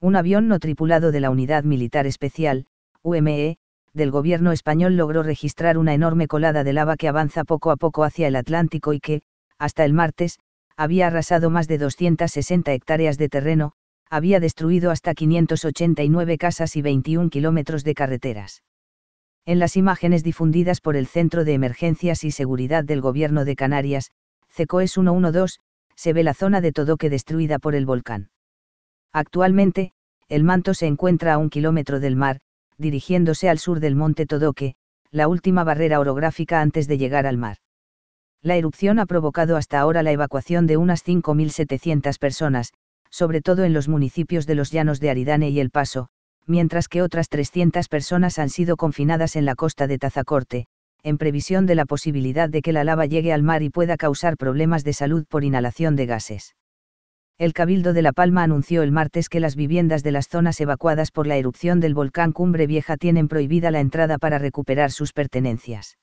Un avión no tripulado de la Unidad Militar Especial, UME, del gobierno español logró registrar una enorme colada de lava que avanza poco a poco hacia el Atlántico y que, hasta el martes, había arrasado más de 260 hectáreas de terreno, había destruido hasta 589 casas y 21 kilómetros de carreteras. En las imágenes difundidas por el Centro de Emergencias y Seguridad del Gobierno de Canarias, CECOES 112, se ve la zona de Todoque destruida por el volcán. Actualmente, el manto se encuentra a un kilómetro del mar, dirigiéndose al sur del monte Todoque, la última barrera orográfica antes de llegar al mar. La erupción ha provocado hasta ahora la evacuación de unas 5.700 personas, sobre todo en los municipios de los llanos de Aridane y El Paso, mientras que otras 300 personas han sido confinadas en la costa de Tazacorte, en previsión de la posibilidad de que la lava llegue al mar y pueda causar problemas de salud por inhalación de gases el Cabildo de La Palma anunció el martes que las viviendas de las zonas evacuadas por la erupción del volcán Cumbre Vieja tienen prohibida la entrada para recuperar sus pertenencias.